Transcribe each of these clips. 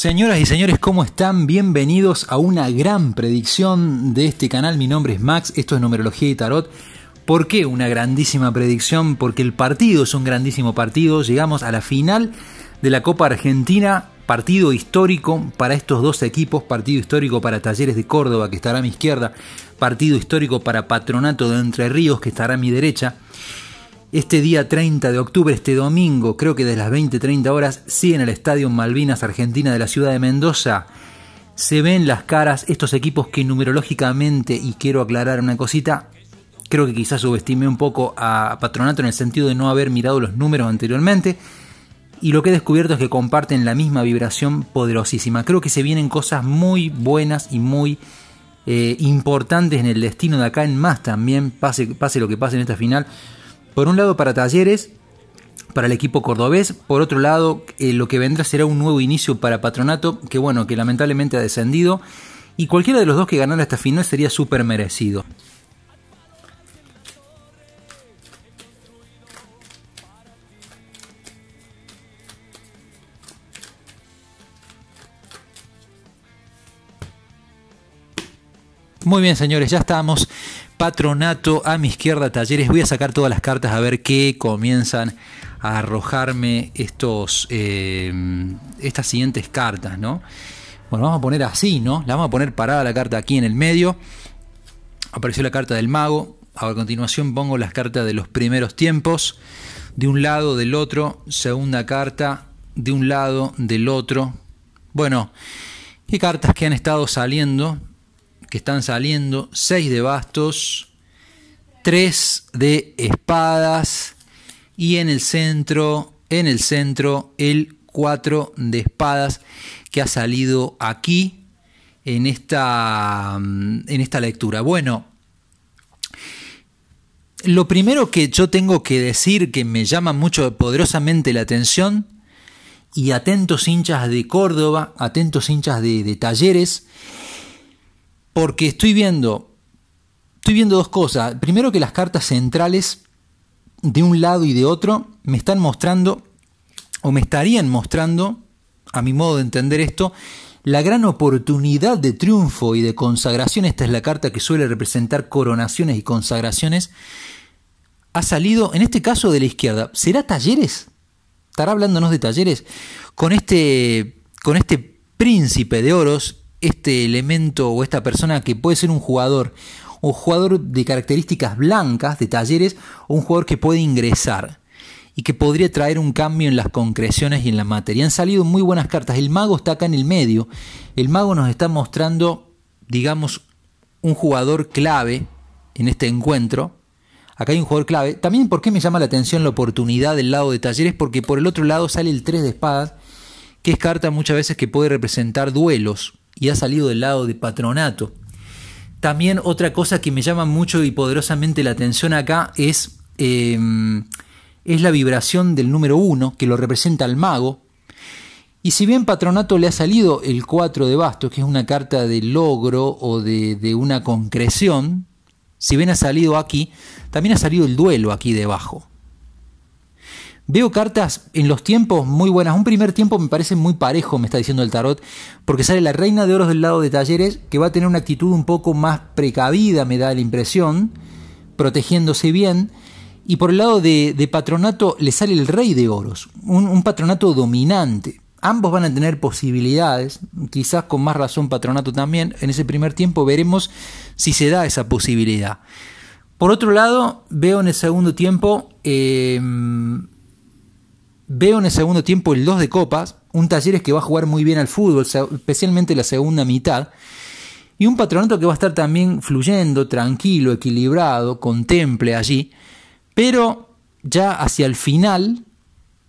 Señoras y señores, ¿cómo están? Bienvenidos a una gran predicción de este canal. Mi nombre es Max, esto es Numerología y Tarot. ¿Por qué una grandísima predicción? Porque el partido es un grandísimo partido. Llegamos a la final de la Copa Argentina, partido histórico para estos dos equipos, partido histórico para Talleres de Córdoba, que estará a mi izquierda, partido histórico para Patronato de Entre Ríos, que estará a mi derecha este día 30 de octubre, este domingo, creo que desde las 20-30 horas, sí en el Estadio Malvinas Argentina de la ciudad de Mendoza, se ven las caras estos equipos que numerológicamente, y quiero aclarar una cosita, creo que quizás subestimé un poco a Patronato en el sentido de no haber mirado los números anteriormente, y lo que he descubierto es que comparten la misma vibración poderosísima. Creo que se vienen cosas muy buenas y muy eh, importantes en el destino de acá en más también, pase, pase lo que pase en esta final por un lado para Talleres, para el equipo cordobés. Por otro lado, eh, lo que vendrá será un nuevo inicio para Patronato, que bueno, que lamentablemente ha descendido. Y cualquiera de los dos que ganara esta final sería súper merecido. Muy bien, señores, ya estamos. Patronato a mi izquierda, talleres. Voy a sacar todas las cartas a ver qué comienzan a arrojarme estos, eh, estas siguientes cartas, ¿no? Bueno, vamos a poner así, ¿no? La vamos a poner parada la carta aquí en el medio. Apareció la carta del mago. A continuación pongo las cartas de los primeros tiempos. De un lado, del otro. Segunda carta. De un lado, del otro. Bueno, ¿qué cartas que han estado saliendo? que están saliendo, 6 de bastos, 3 de espadas y en el centro, en el centro el 4 de espadas que ha salido aquí en esta, mm, en esta lectura. Bueno, lo primero que yo tengo que decir que me llama mucho poderosamente la atención y atentos hinchas de Córdoba, atentos hinchas de Talleres, porque estoy viendo, estoy viendo dos cosas. Primero que las cartas centrales de un lado y de otro me están mostrando, o me estarían mostrando, a mi modo de entender esto, la gran oportunidad de triunfo y de consagración, esta es la carta que suele representar coronaciones y consagraciones, ha salido, en este caso de la izquierda, ¿será talleres? ¿Estará hablándonos de talleres? Con este, con este príncipe de oros este elemento o esta persona que puede ser un jugador, un jugador de características blancas, de talleres, o un jugador que puede ingresar y que podría traer un cambio en las concreciones y en la materia. Han salido muy buenas cartas. El mago está acá en el medio. El mago nos está mostrando, digamos, un jugador clave en este encuentro. Acá hay un jugador clave. También, ¿por qué me llama la atención la oportunidad del lado de talleres? Porque por el otro lado sale el 3 de espadas, que es carta muchas veces que puede representar duelos y ha salido del lado de patronato. También otra cosa que me llama mucho y poderosamente la atención acá es, em, es la vibración del número 1 que lo representa al mago. Y si bien Patronato le ha salido el 4 de bastos, que es una carta de logro o de una concreción, si bien ha salido aquí, también ha salido el duelo aquí debajo. Veo cartas en los tiempos muy buenas. Un primer tiempo me parece muy parejo, me está diciendo el tarot, porque sale la reina de oros del lado de Talleres, que va a tener una actitud un poco más precavida, me da la impresión, protegiéndose bien. Y por el lado de, patronato le sale el rey de oros, un, patronato dominante. Ambos van a tener posibilidades, quizás con más razón patronato también. En ese primer tiempo veremos si se da esa posibilidad. Por otro lado, veo en el segundo tiempo... Eh, Veo en el segundo tiempo el 2 de copas, un Talleres que va a jugar muy bien al fútbol, especialmente la segunda mitad, y un patronato que va a estar también fluyendo, tranquilo, equilibrado, contemple allí, pero ya hacia el final,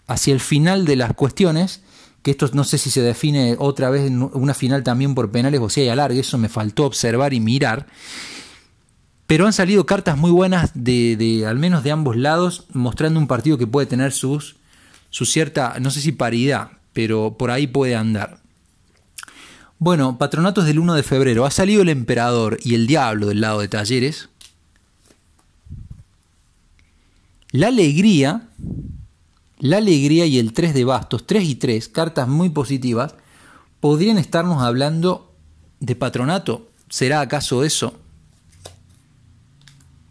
hacia el final de las cuestiones, que esto no sé si se define otra vez en una final también por penales o si hay alargue, eso me faltó observar y mirar. Pero han salido cartas muy buenas de, al menos de ambos lados, mostrando un partido que puede tener sus su cierta, no sé si paridad, pero por ahí puede andar. Bueno, patronatos del 1 de febrero. Ha salido el emperador y el diablo del lado de talleres. La alegría, la alegría y el 3 de bastos, 3 y 3, cartas muy positivas, podrían estarnos hablando de patronato. ¿Será acaso eso?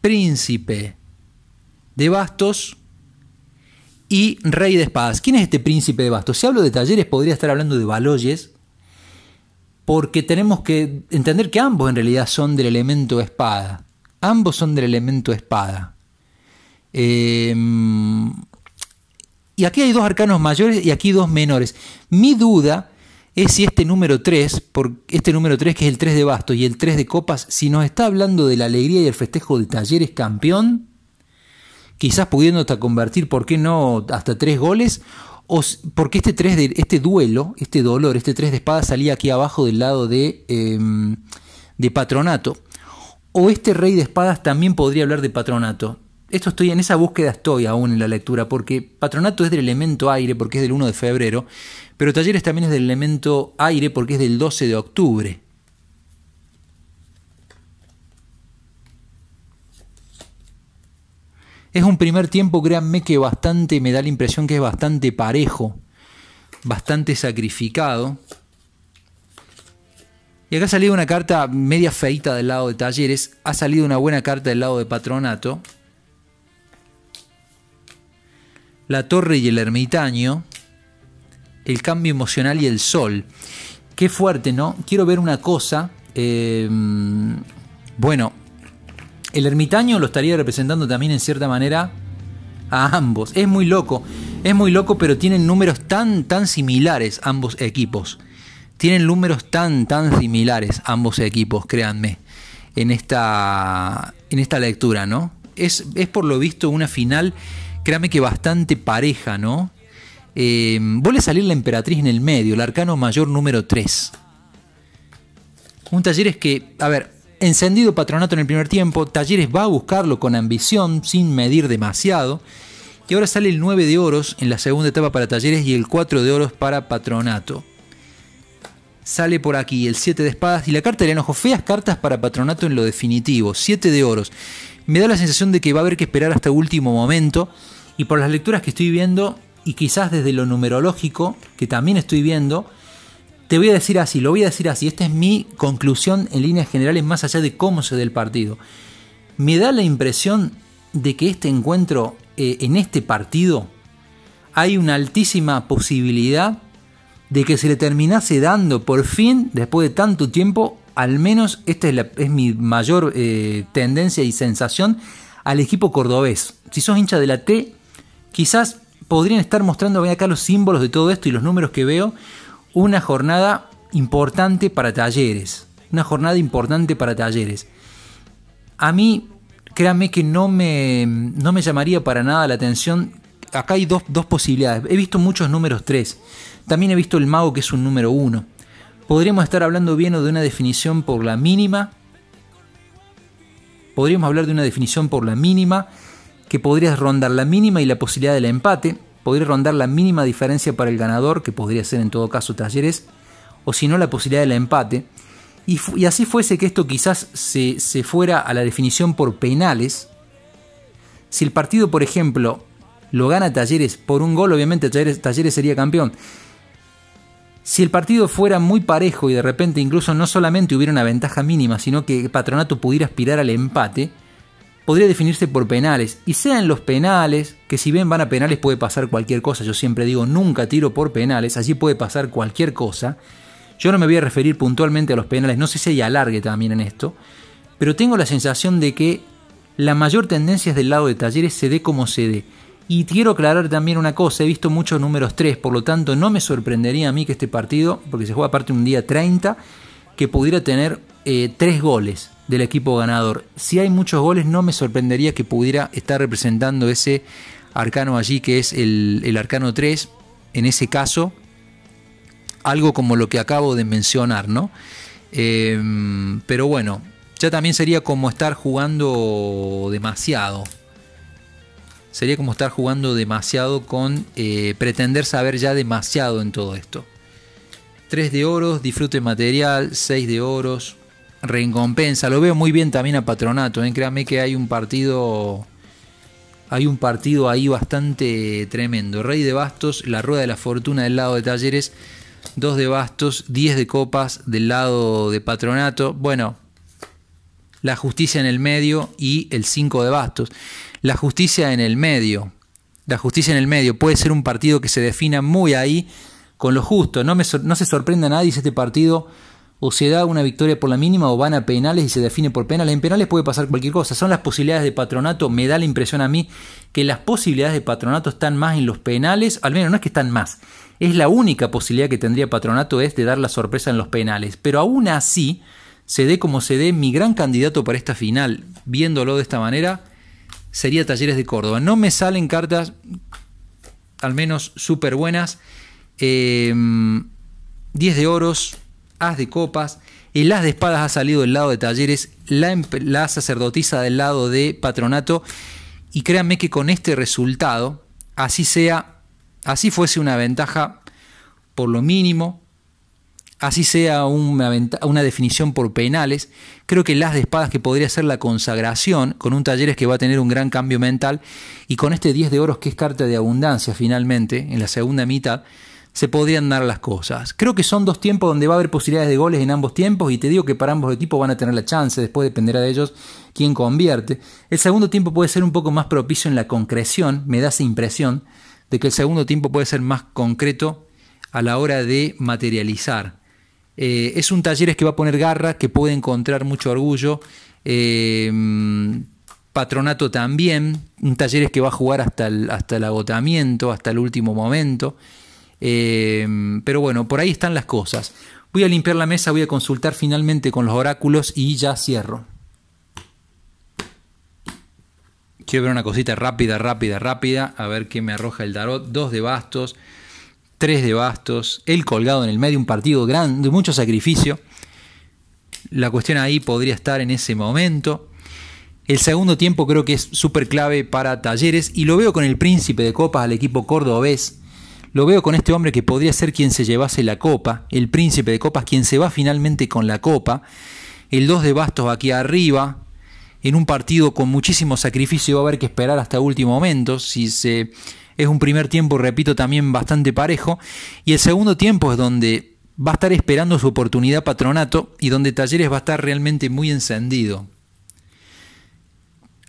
Príncipe de bastos, y Rey de Espadas. ¿Quién es este príncipe de bastos? Si hablo de talleres, podría estar hablando de Baloyes, porque tenemos que entender que ambos en realidad son del elemento espada. Ambos son del elemento espada. Em, y aquí hay dos arcanos mayores y aquí dos menores. Mi duda es si este número 3, por este número 3 que es el 3 de bastos y el 3 de copas, si nos está hablando de la alegría y el festejo de talleres campeón, quizás pudiendo hasta convertir, ¿por qué no?, hasta tres goles. O, porque este, tres de, este duelo, este dolor, este tres de espada salía aquí abajo del lado de, em, de patronato. O este rey de espadas también podría hablar de patronato. Esto estoy en esa búsqueda estoy aún en la lectura, porque patronato es del elemento aire, porque es del 1 de febrero, pero talleres también es del elemento aire, porque es del 12 de octubre. Es un primer tiempo, créanme, que bastante, me da la impresión que es bastante parejo, bastante sacrificado. Y acá ha salido una carta media feita del lado de Talleres, ha salido una buena carta del lado de Patronato. La Torre y el Ermitaño, el cambio emocional y el sol. Qué fuerte, ¿no? Quiero ver una cosa. Eh, mm, bueno, el ermitaño lo estaría representando también en cierta manera a ambos. Es muy loco, es muy loco, pero tienen números tan, tan similares ambos equipos. Tienen números tan, tan similares ambos equipos, créanme, en esta, en esta lectura, ¿no? Es, por lo visto una final, créanme que bastante pareja, ¿no? Eh, vuelve a salir la emperatriz en el medio, el arcano mayor número 3. Un taller es que, a ver, Encendido Patronato en el primer tiempo, Talleres va a buscarlo con ambición, sin medir demasiado. Y ahora sale el 9 de oros en la segunda etapa para Talleres y el 4 de oros para Patronato. Sale por aquí el 7 de espadas y la carta del enojo. Feas cartas para Patronato en lo definitivo. 7 de oros. Me da la sensación de que va a haber que esperar hasta último momento. Y por las lecturas que estoy viendo, y quizás desde lo numerológico, que también estoy viendo, te voy a decir así, lo voy a decir así, esta es mi conclusión en líneas generales más allá de cómo se dé el partido. Me da la impresión de que este encuentro, eh, en este partido, hay una altísima posibilidad de que se le terminase dando por fin, después de tanto tiempo, al menos esta es, mi mayor eh, tendencia y sensación, al equipo cordobés. Si sos hincha de la T, quizás podrían estar mostrando acá los símbolos de todo esto y los números que veo una jornada importante para talleres. Una jornada importante para talleres. A mí, créanme que no me, no me llamaría para nada la atención. Acá hay dos, posibilidades. He visto muchos números 3. También he visto el mago que es un número 1. Podríamos estar hablando bien o de una definición por la mínima. Podríamos hablar de una definición por la mínima que podrías rondar la mínima y la posibilidad del empate podría rondar la mínima diferencia para el ganador, que podría ser en todo caso Talleres, o si no la posibilidad del empate. Y, así fuese que esto quizás se, fuera a la definición por penales. Si el partido, por ejemplo, lo gana Talleres por un gol, obviamente Talleres, Talleres sería campeón. Si el partido fuera muy parejo y de repente incluso no solamente hubiera una ventaja mínima, sino que Patronato pudiera aspirar al empate, podría definirse por penales. Y sean los penales, que si bien van a penales puede pasar cualquier cosa, yo siempre digo nunca tiro por penales, allí puede pasar cualquier cosa. Yo no me voy a referir puntualmente a los penales, no sé si hay alargue también en esto, pero tengo la sensación de que la mayor tendencia es del lado de Talleres, se dé como se dé. Y quiero aclarar también una cosa, he visto muchos números 3, por lo tanto no me sorprendería a mí que este partido, porque se juega aparte un día 30, que pudiera tener 3 eh, goles del equipo ganador. Si hay muchos goles, no me sorprendería que pudiera estar representando ese arcano allí, que es el, arcano 3. En ese caso, algo como lo que acabo de mencionar, ¿no? Em, pero bueno, ya también sería como estar jugando demasiado. Sería como estar jugando demasiado con eh, pretender saber ya demasiado en todo esto. 3 de oros, disfrute material, 6 de oros, recompensa. Lo veo muy bien también a Patronato. ¿eh? Créame Créanme que hay un partido. Hay un partido ahí bastante tremendo. Rey de bastos, la rueda de la fortuna del lado de Talleres. 2 de bastos, 10 de copas del lado de Patronato. Bueno, la justicia en el medio y el 5 de bastos. La justicia en el medio. La justicia en el medio. Puede ser un partido que se defina muy ahí con lo justo. No, no se sorprenda a nadie si este partido o se da una victoria por la mínima o van a penales y se define por penales. En penales puede pasar cualquier cosa. Son las posibilidades de patronato. Me da la impresión a mí que las posibilidades de patronato están más en los penales. Al menos no es que están más. Es la única posibilidad que tendría patronato es de dar la sorpresa en los penales. Pero aún así, se dé como se dé, mi gran candidato para esta final, viéndolo de esta manera, sería Talleres de Córdoba. No me salen cartas, al menos súper buenas. 10 eh, de oros, as de copas, el as de espadas ha salido del lado de talleres, la, la sacerdotisa del lado de patronato, y créanme que con este resultado, así sea, así fuese una ventaja por lo mínimo, así sea una, una, definición por penales, creo que el as de espadas que podría ser la consagración con un Talleres que va a tener un gran cambio mental y con este 10 de oros que es carta de abundancia finalmente en la segunda mitad, se podrían dar las cosas. Creo que son dos tiempos donde va a haber posibilidades de goles en ambos tiempos y te digo que para ambos equipos van a tener la chance, después dependerá de ellos quién convierte. El segundo tiempo puede ser un poco más propicio en la concreción, me da esa impresión de que el segundo tiempo puede ser más concreto a la hora de materializar. Eh, es un Talleres que va a poner garra, que puede encontrar mucho orgullo. Eh, patronato también, un Talleres que va a jugar hasta hasta el agotamiento, hasta el último momento. Em, pero bueno, por ahí están las cosas. Voy a limpiar la mesa, voy a consultar finalmente con los oráculos y ya cierro. Quiero ver una cosita rápida, rápida, rápida. A ver qué me arroja el darot, Dos de bastos, tres de bastos. El colgado en el medio, un partido grande, mucho sacrificio. La cuestión ahí podría estar en ese momento. El segundo tiempo creo que es súper clave para talleres y lo veo con el príncipe de copas al equipo cordobés lo veo con este hombre que podría ser quien se llevase la copa, el príncipe de copas, quien se va finalmente con la copa, el 2 de bastos aquí arriba, en un partido con muchísimo sacrificio va a haber que esperar hasta último momento, si se es un primer tiempo, repito, también bastante parejo, y el segundo tiempo es donde va a estar esperando su oportunidad patronato y donde Talleres va a estar realmente muy encendido.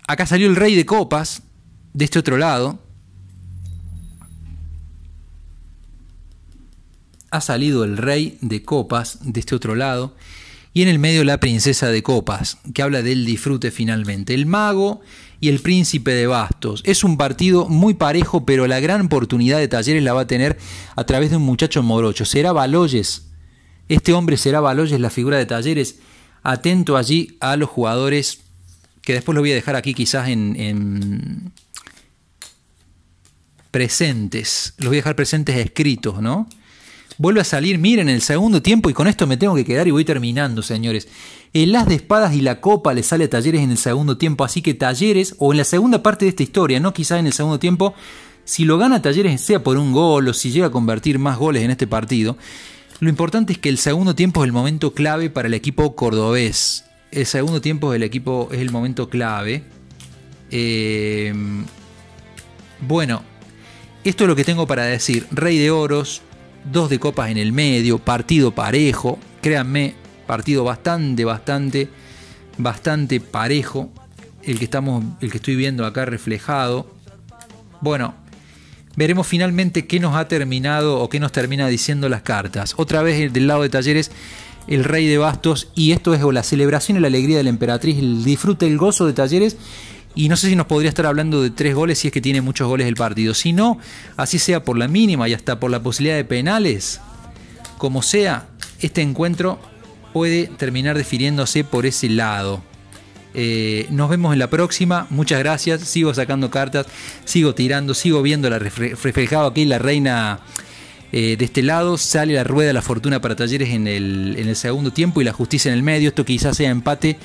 Acá salió el rey de copas, de este otro lado, ha salido el rey de copas de este otro lado y en el medio la princesa de copas, que habla del disfrute finalmente. El mago y el príncipe de bastos. Es un partido muy parejo, pero la gran oportunidad de talleres la va a tener a través de un muchacho morocho. Será Baloyes. Este hombre será Baloyes, la figura de talleres. Atento allí a los jugadores, que después lo voy a dejar aquí quizás en, en presentes. Los voy a dejar presentes escritos, ¿no? vuelve a salir, miren, el segundo tiempo, y con esto me tengo que quedar y voy terminando, señores. El las de espadas y la copa le sale a Talleres en el segundo tiempo, así que Talleres, o en la segunda parte de esta historia, no quizá en el segundo tiempo, si lo gana Talleres sea por un gol o si llega a convertir más goles en este partido, lo importante es que el segundo tiempo es el momento clave para el equipo cordobés. El segundo tiempo del equipo es el momento clave. Eh, bueno, esto es lo que tengo para decir. Rey de Oros, dos de copas en el medio, partido parejo, créanme, partido bastante, bastante, bastante parejo, el que, estamos, el que estoy viendo acá reflejado. Bueno, veremos finalmente qué nos ha terminado o qué nos termina diciendo las cartas. Otra vez del lado de Talleres, el rey de bastos, y esto es o la celebración y la alegría de la emperatriz, el disfrute, el gozo de Talleres y no sé si nos podría estar hablando de tres goles si es que tiene muchos goles el partido. Si no, así sea por la mínima y hasta por la posibilidad de penales, como sea, este encuentro puede terminar definiéndose por ese lado. Eh, nos vemos en la próxima. Muchas gracias. Sigo sacando cartas, sigo tirando, sigo viendo la reflejado aquí la reina eh, de este lado sale la rueda de la fortuna para Talleres en el, segundo tiempo y la justicia en el medio. Esto quizás sea empate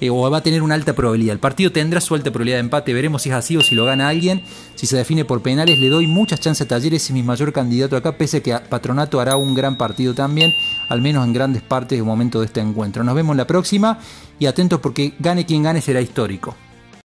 eh, o va a tener una alta probabilidad. El partido tendrá su alta probabilidad de empate. Veremos si es así o si lo gana alguien. Si se define por penales, le doy muchas chances a Talleres. Es mi mayor candidato acá, pese a que Patronato hará un gran partido también, al menos en grandes partes del momento de este encuentro. Nos vemos la próxima y atentos porque gane quien gane será histórico.